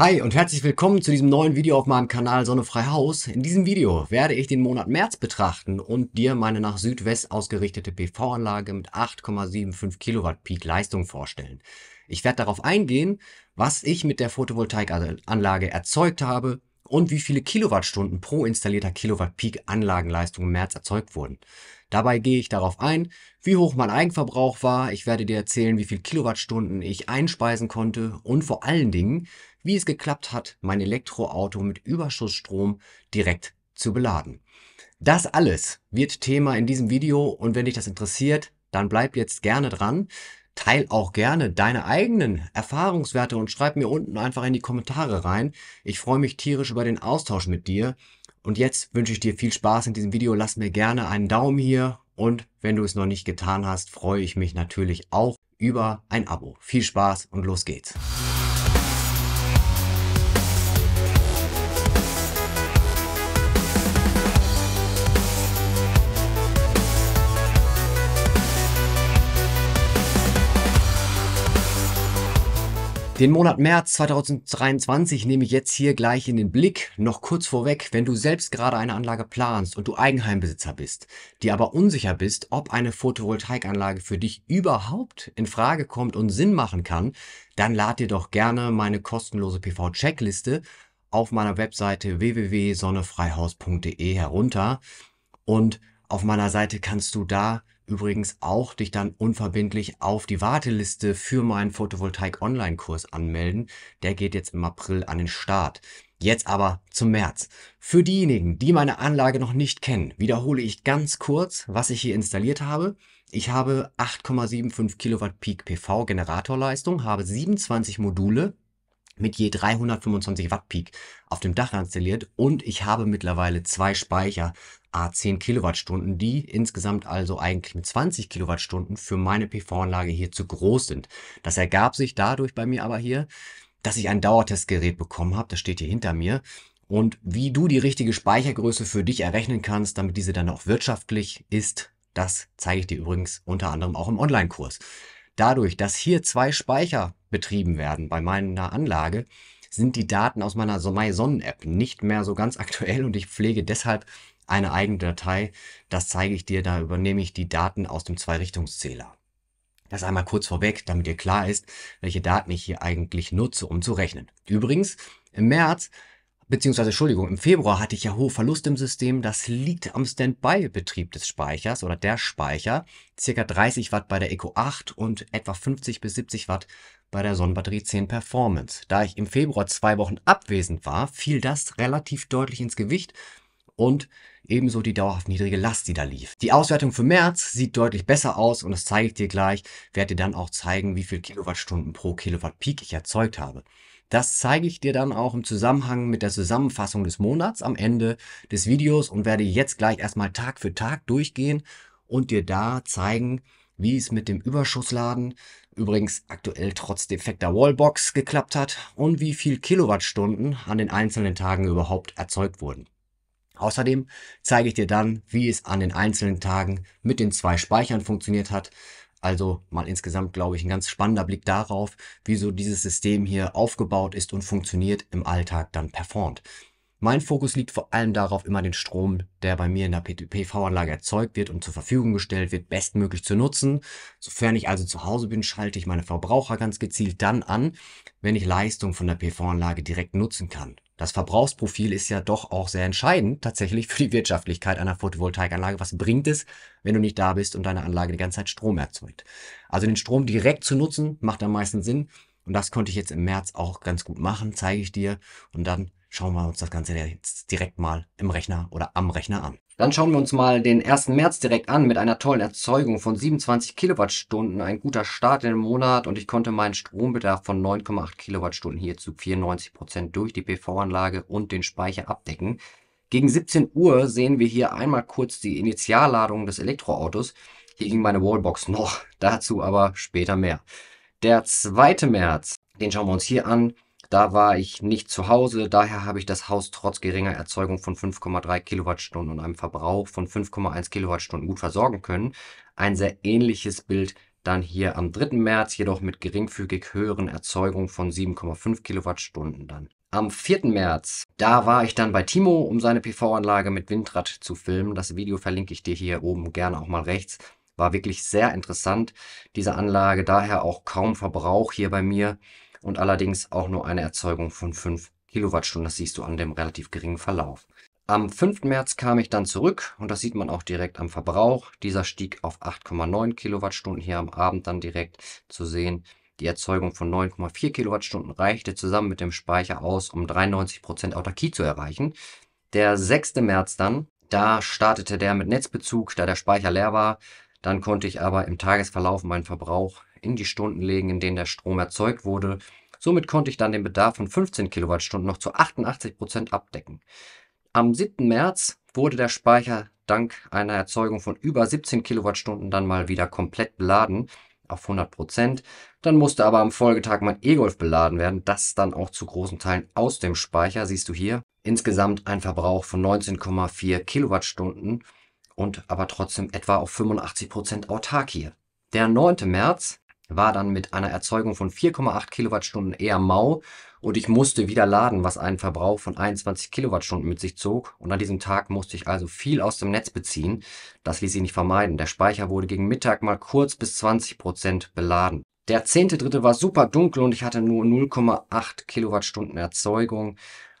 Hi und herzlich willkommen zu diesem neuen Video auf meinem Kanal Sonne frei Haus. In diesem Video werde ich den Monat März betrachten und dir meine nach Südwest ausgerichtete PV-Anlage mit 8,75 Kilowatt Peak Leistung vorstellen. Ich werde darauf eingehen, was ich mit der Photovoltaikanlage erzeugt habe und wie viele Kilowattstunden pro installierter Kilowatt Peak Anlagenleistung im März erzeugt wurden. Dabei gehe ich darauf ein, wie hoch mein Eigenverbrauch war, ich werde dir erzählen, wie viel Kilowattstunden ich einspeisen konnte und vor allen Dingen, wie es geklappt hat, mein Elektroauto mit Überschussstrom direkt zu beladen. Das alles wird Thema in diesem Video und wenn dich das interessiert, dann bleib jetzt gerne dran. Teil auch gerne deine eigenen Erfahrungswerte und schreib mir unten einfach in die Kommentare rein. Ich freue mich tierisch über den Austausch mit dir und jetzt wünsche ich dir viel Spaß in diesem Video. Lass mir gerne einen Daumen hier und wenn du es noch nicht getan hast, freue ich mich natürlich auch über ein Abo. Viel Spaß und los geht's. Den Monat März 2023 nehme ich jetzt hier gleich in den Blick. Noch kurz vorweg, wenn du selbst gerade eine Anlage planst und du Eigenheimbesitzer bist, dir aber unsicher bist, ob eine Photovoltaikanlage für dich überhaupt in Frage kommt und Sinn machen kann, dann lad dir doch gerne meine kostenlose PV-Checkliste auf meiner Webseite www.sonnefreihaus.de herunter und auf meiner Seite kannst du da übrigens auch dich dann unverbindlich auf die Warteliste für meinen Photovoltaik Online-Kurs anmelden. Der geht jetzt im April an den Start. Jetzt aber zum März. Für diejenigen, die meine Anlage noch nicht kennen, wiederhole ich ganz kurz, was ich hier installiert habe. Ich habe 8,75 Kilowatt Peak PV Generatorleistung, habe 27 Module mit je 325 Watt Peak auf dem Dach installiert und ich habe mittlerweile zwei Speicher a 10 Kilowattstunden, die insgesamt also eigentlich mit 20 Kilowattstunden für meine PV-Anlage hier zu groß sind. Das ergab sich dadurch bei mir aber hier, dass ich ein Dauertestgerät bekommen habe, das steht hier hinter mir, und wie du die richtige Speichergröße für dich errechnen kannst, damit diese dann auch wirtschaftlich ist, das zeige ich dir übrigens unter anderem auch im Online-Kurs. Dadurch, dass hier zwei Speicher betrieben werden bei meiner Anlage, sind die Daten aus meiner My Sonnen-App nicht mehr so ganz aktuell und ich pflege deshalb eine eigene Datei. Das zeige ich dir, da übernehme ich die Daten aus dem Zwei-Richtungszähler. Das einmal kurz vorweg, damit dir klar ist, welche Daten ich hier eigentlich nutze, um zu rechnen. Übrigens, im März, beziehungsweise Entschuldigung, im Februar hatte ich ja hohe Verluste im System. Das liegt am Standby-Betrieb des Speichers oder der Speicher. Circa 30 Watt bei der Eco 8 und etwa 50 bis 70 Watt bei der Sonnenbatterie 10 Performance. Da ich im Februar zwei Wochen abwesend war, fiel das relativ deutlich ins Gewicht und ebenso die dauerhaft niedrige Last, die da lief. Die Auswertung für März sieht deutlich besser aus und das zeige ich dir gleich, werde dir dann auch zeigen, wie viel Kilowattstunden pro Kilowatt Peak ich erzeugt habe. Das zeige ich dir dann auch im Zusammenhang mit der Zusammenfassung des Monats am Ende des Videos und werde jetzt gleich erstmal Tag für Tag durchgehen und dir da zeigen, wie es mit dem Überschussladen übrigens aktuell trotz defekter Wallbox geklappt hat und wie viel Kilowattstunden an den einzelnen Tagen überhaupt erzeugt wurden. Außerdem zeige ich dir dann, wie es an den einzelnen Tagen mit den zwei Speichern funktioniert hat. Also mal insgesamt, glaube ich, ein ganz spannender Blick darauf, wieso dieses System hier aufgebaut ist und funktioniert im Alltag dann performt. Mein Fokus liegt vor allem darauf, immer den Strom, der bei mir in der PV-Anlage erzeugt wird und zur Verfügung gestellt wird, bestmöglich zu nutzen. Sofern ich also zu Hause bin, schalte ich meine Verbraucher ganz gezielt dann an, wenn ich Leistung von der PV-Anlage direkt nutzen kann. Das Verbrauchsprofil ist ja doch auch sehr entscheidend tatsächlich für die Wirtschaftlichkeit einer Photovoltaikanlage. Was bringt es, wenn du nicht da bist und deine Anlage die ganze Zeit Strom erzeugt? Also den Strom direkt zu nutzen, macht am meisten Sinn. Und das konnte ich jetzt im März auch ganz gut machen, zeige ich dir. Und dann schauen wir uns das Ganze jetzt direkt mal im Rechner oder am Rechner an. Dann schauen wir uns mal den 1. März direkt an mit einer tollen Erzeugung von 27 Kilowattstunden. Ein guter Start in den Monat und ich konnte meinen Strombedarf von 9,8 Kilowattstunden hier zu 94 Prozent durch die PV-Anlage und den Speicher abdecken. Gegen 17 Uhr sehen wir hier einmal kurz die Initialladung des Elektroautos. Hier ging meine Wallbox noch, dazu aber später mehr. Der 2. März, den schauen wir uns hier an. Da war ich nicht zu Hause, daher habe ich das Haus trotz geringer Erzeugung von 5,3 Kilowattstunden und einem Verbrauch von 5,1 Kilowattstunden gut versorgen können. Ein sehr ähnliches Bild dann hier am 3. März, jedoch mit geringfügig höheren Erzeugung von 7,5 Kilowattstunden dann. Am 4. März, da war ich dann bei Timo, um seine PV-Anlage mit Windrad zu filmen. Das Video verlinke ich dir hier oben gerne auch mal rechts. War wirklich sehr interessant, diese Anlage, daher auch kaum Verbrauch hier bei mir und allerdings auch nur eine Erzeugung von 5 Kilowattstunden. Das siehst du an dem relativ geringen Verlauf. Am 5. März kam ich dann zurück und das sieht man auch direkt am Verbrauch. Dieser stieg auf 8,9 Kilowattstunden hier am Abend dann direkt zu sehen. Die Erzeugung von 9,4 Kilowattstunden reichte zusammen mit dem Speicher aus, um 93% Prozent Autarkie zu erreichen. Der 6. März dann, da startete der mit Netzbezug, da der Speicher leer war. Dann konnte ich aber im Tagesverlauf meinen Verbrauch in die Stunden legen, in denen der Strom erzeugt wurde. Somit konnte ich dann den Bedarf von 15 Kilowattstunden noch zu 88 Prozent abdecken. Am 7. März wurde der Speicher dank einer Erzeugung von über 17 Kilowattstunden dann mal wieder komplett beladen auf 100 Prozent. Dann musste aber am Folgetag mein E-Golf beladen werden, das dann auch zu großen Teilen aus dem Speicher, siehst du hier. Insgesamt ein Verbrauch von 19,4 Kilowattstunden und aber trotzdem etwa auf 85 Prozent autark hier. Der 9. März war dann mit einer Erzeugung von 4,8 Kilowattstunden eher mau und ich musste wieder laden, was einen Verbrauch von 21 Kilowattstunden mit sich zog und an diesem Tag musste ich also viel aus dem Netz beziehen. Das ließ sich nicht vermeiden. Der Speicher wurde gegen Mittag mal kurz bis 20 Prozent beladen. Der 10.3. war super dunkel und ich hatte nur 0,8 Kilowattstunden Erzeugung,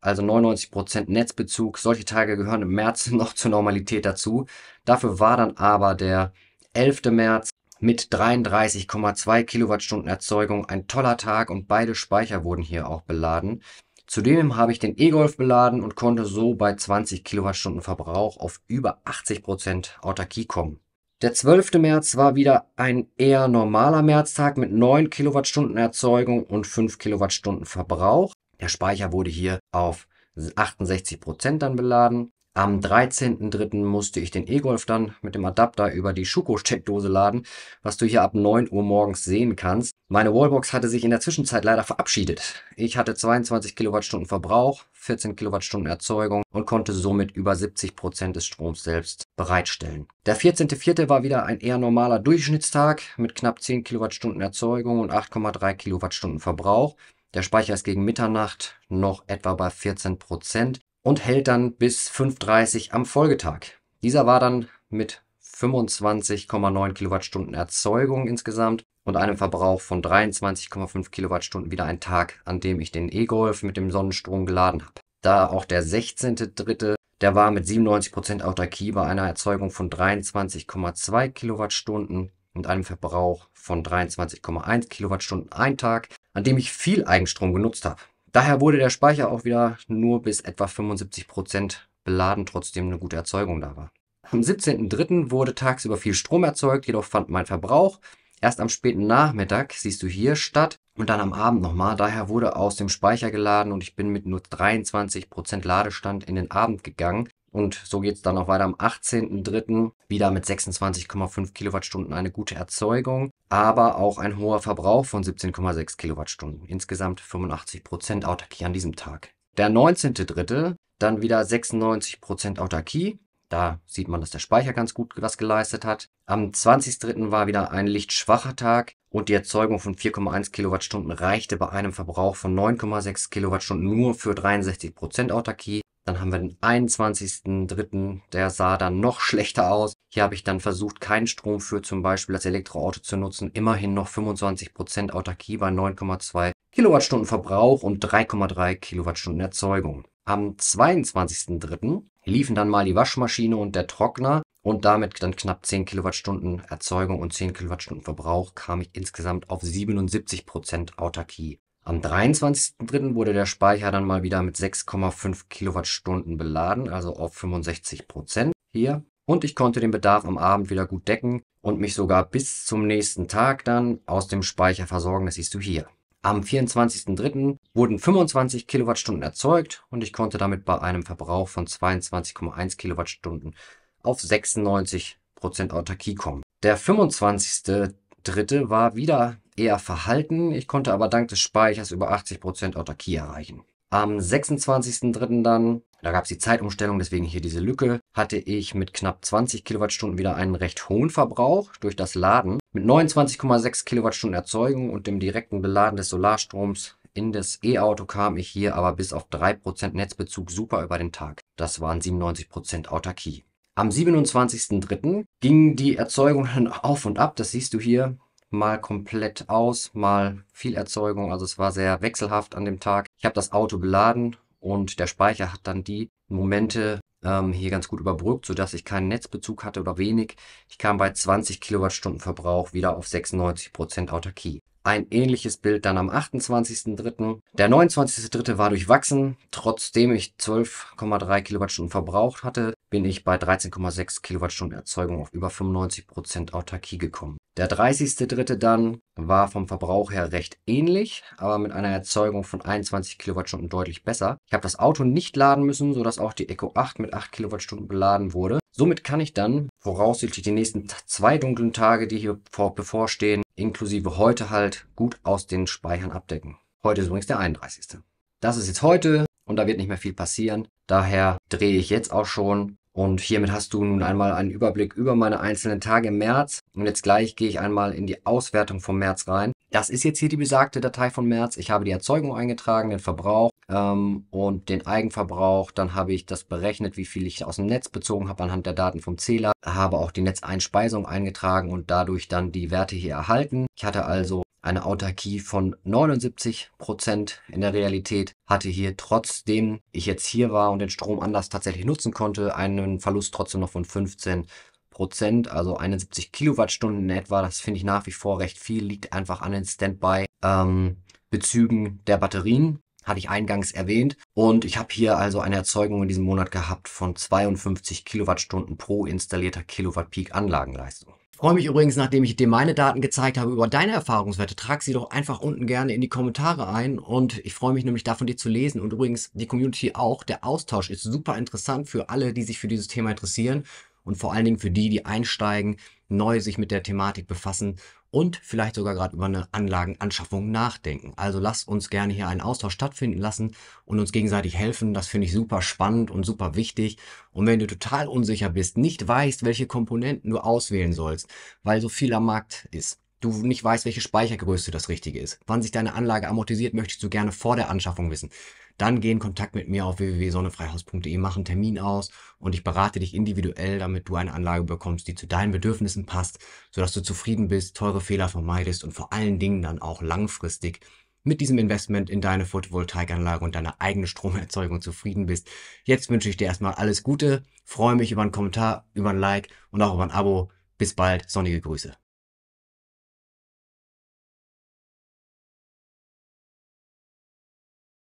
also 99% Prozent Netzbezug. Solche Tage gehören im März noch zur Normalität dazu. Dafür war dann aber der 11. März mit 33,2 Kilowattstunden Erzeugung. Ein toller Tag und beide Speicher wurden hier auch beladen. Zudem habe ich den E-Golf beladen und konnte so bei 20 Kilowattstunden Verbrauch auf über 80% Prozent Autarkie kommen. Der 12. März war wieder ein eher normaler Märztag mit 9 Kilowattstunden Erzeugung und 5 Kilowattstunden Verbrauch. Der Speicher wurde hier auf 68% Prozent dann beladen. Am 13.03. musste ich den E-Golf dann mit dem Adapter über die Schuko-Steckdose laden, was du hier ab 9 Uhr morgens sehen kannst. Meine Wallbox hatte sich in der Zwischenzeit leider verabschiedet. Ich hatte 22 Kilowattstunden Verbrauch, 14 Kilowattstunden Erzeugung und konnte somit über 70 Prozent des Stroms selbst bereitstellen. Der 14.04. war wieder ein eher normaler Durchschnittstag mit knapp 10 Kilowattstunden Erzeugung und 8,3 Kilowattstunden Verbrauch. Der Speicher ist gegen Mitternacht noch etwa bei 14 Prozent und hält dann bis 5.30 am Folgetag. Dieser war dann mit 25,9 Kilowattstunden Erzeugung insgesamt und einem Verbrauch von 23,5 Kilowattstunden wieder ein Tag, an dem ich den E-Golf mit dem Sonnenstrom geladen habe. Da auch der 16.3., der war mit 97% Autarkie bei einer Erzeugung von 23,2 Kilowattstunden und einem Verbrauch von 23,1 Kilowattstunden ein Tag, an dem ich viel Eigenstrom genutzt habe. Daher wurde der Speicher auch wieder nur bis etwa 75% Prozent beladen, trotzdem eine gute Erzeugung da war. Am 17.03. wurde tagsüber viel Strom erzeugt, jedoch fand mein Verbrauch erst am späten Nachmittag, siehst du hier, statt und dann am Abend nochmal. Daher wurde aus dem Speicher geladen und ich bin mit nur 23% Ladestand in den Abend gegangen. Und so geht es dann auch weiter am 18.03. wieder mit 26,5 Kilowattstunden eine gute Erzeugung, aber auch ein hoher Verbrauch von 17,6 Kilowattstunden. Insgesamt 85% Prozent Autarkie an diesem Tag. Der 19.03. dann wieder 96% Prozent Autarkie. Da sieht man, dass der Speicher ganz gut was geleistet hat. Am 20.03. war wieder ein lichtschwacher Tag und die Erzeugung von 4,1 Kilowattstunden reichte bei einem Verbrauch von 9,6 Kilowattstunden nur für 63% Prozent Autarkie. Dann haben wir den 21.03., der sah dann noch schlechter aus. Hier habe ich dann versucht, keinen Strom für zum Beispiel das Elektroauto zu nutzen. Immerhin noch 25% Autarkie bei 9,2 Kilowattstunden Verbrauch und 3,3 Kilowattstunden Erzeugung. Am 22.03. liefen dann mal die Waschmaschine und der Trockner und damit dann knapp 10 Kilowattstunden Erzeugung und 10 Kilowattstunden Verbrauch kam ich insgesamt auf 77% Autarkie. Am 23.03. wurde der Speicher dann mal wieder mit 6,5 Kilowattstunden beladen, also auf 65 Prozent hier. Und ich konnte den Bedarf am Abend wieder gut decken und mich sogar bis zum nächsten Tag dann aus dem Speicher versorgen, das siehst du hier. Am 24.03. wurden 25 Kilowattstunden erzeugt und ich konnte damit bei einem Verbrauch von 22,1 Kilowattstunden auf 96 Prozent Autarkie kommen. Der 25.03. war wieder eher verhalten. Ich konnte aber dank des Speichers über 80% Autarkie erreichen. Am 26.03. dann, da gab es die Zeitumstellung, deswegen hier diese Lücke, hatte ich mit knapp 20 Kilowattstunden wieder einen recht hohen Verbrauch durch das Laden. Mit 29,6 Kilowattstunden Erzeugung und dem direkten Beladen des Solarstroms in das E-Auto kam ich hier aber bis auf 3% Netzbezug super über den Tag. Das waren 97% Autarkie. Am 27.03. ging die Erzeugung dann auf und ab. Das siehst du hier mal komplett aus, mal viel Erzeugung. Also es war sehr wechselhaft an dem Tag. Ich habe das Auto beladen und der Speicher hat dann die Momente ähm, hier ganz gut überbrückt, sodass ich keinen Netzbezug hatte oder wenig. Ich kam bei 20 Kilowattstunden Verbrauch wieder auf 96% Autarkie. Ein ähnliches Bild dann am 28.3. Der 29.3. war durchwachsen. Trotzdem ich 12,3 Kilowattstunden verbraucht hatte, bin ich bei 13,6 Kilowattstunden Erzeugung auf über 95% Prozent Autarkie gekommen. Der 30.3. dann war vom Verbrauch her recht ähnlich, aber mit einer Erzeugung von 21 Kilowattstunden deutlich besser. Ich habe das Auto nicht laden müssen, sodass auch die Eco 8 mit 8 Kilowattstunden beladen wurde. Somit kann ich dann voraussichtlich die nächsten zwei dunklen Tage, die hier bevorstehen, inklusive heute halt gut aus den Speichern abdecken. Heute ist übrigens der 31. Das ist jetzt heute und da wird nicht mehr viel passieren. Daher drehe ich jetzt auch schon. Und hiermit hast du nun einmal einen Überblick über meine einzelnen Tage im März. Und jetzt gleich gehe ich einmal in die Auswertung vom März rein. Das ist jetzt hier die besagte Datei von März. Ich habe die Erzeugung eingetragen, den Verbrauch, ähm, und den Eigenverbrauch. Dann habe ich das berechnet, wie viel ich aus dem Netz bezogen habe anhand der Daten vom Zähler. Habe auch die Netzeinspeisung eingetragen und dadurch dann die Werte hier erhalten. Ich hatte also eine Autarkie von 79 Prozent in der Realität, hatte hier trotzdem, ich jetzt hier war und den Strom anders tatsächlich nutzen konnte, einen Verlust trotzdem noch von 15 Prozent, also 71 Kilowattstunden in etwa. Das finde ich nach wie vor recht viel, liegt einfach an den Standby-Bezügen ähm, der Batterien hatte ich eingangs erwähnt. Und ich habe hier also eine Erzeugung in diesem Monat gehabt von 52 Kilowattstunden pro installierter Kilowatt Peak Anlagenleistung. Ich freue mich übrigens, nachdem ich dir meine Daten gezeigt habe, über deine Erfahrungswerte. Trag sie doch einfach unten gerne in die Kommentare ein und ich freue mich nämlich davon, dir zu lesen und übrigens die Community auch. Der Austausch ist super interessant für alle, die sich für dieses Thema interessieren und vor allen Dingen für die, die einsteigen, neu sich mit der Thematik befassen und vielleicht sogar gerade über eine Anlagenanschaffung nachdenken. Also lass uns gerne hier einen Austausch stattfinden lassen und uns gegenseitig helfen. Das finde ich super spannend und super wichtig. Und wenn du total unsicher bist, nicht weißt, welche Komponenten du auswählen sollst, weil so viel am Markt ist, du nicht weißt, welche Speichergröße das richtige ist. Wann sich deine Anlage amortisiert, möchtest du gerne vor der Anschaffung wissen. Dann geh in Kontakt mit mir auf www.sonnefreihaus.de, mach einen Termin aus und ich berate dich individuell, damit du eine Anlage bekommst, die zu deinen Bedürfnissen passt, sodass du zufrieden bist, teure Fehler vermeidest und vor allen Dingen dann auch langfristig mit diesem Investment in deine Photovoltaikanlage und deine eigene Stromerzeugung zufrieden bist. Jetzt wünsche ich dir erstmal alles Gute, freue mich über einen Kommentar, über ein Like und auch über ein Abo. Bis bald, sonnige Grüße.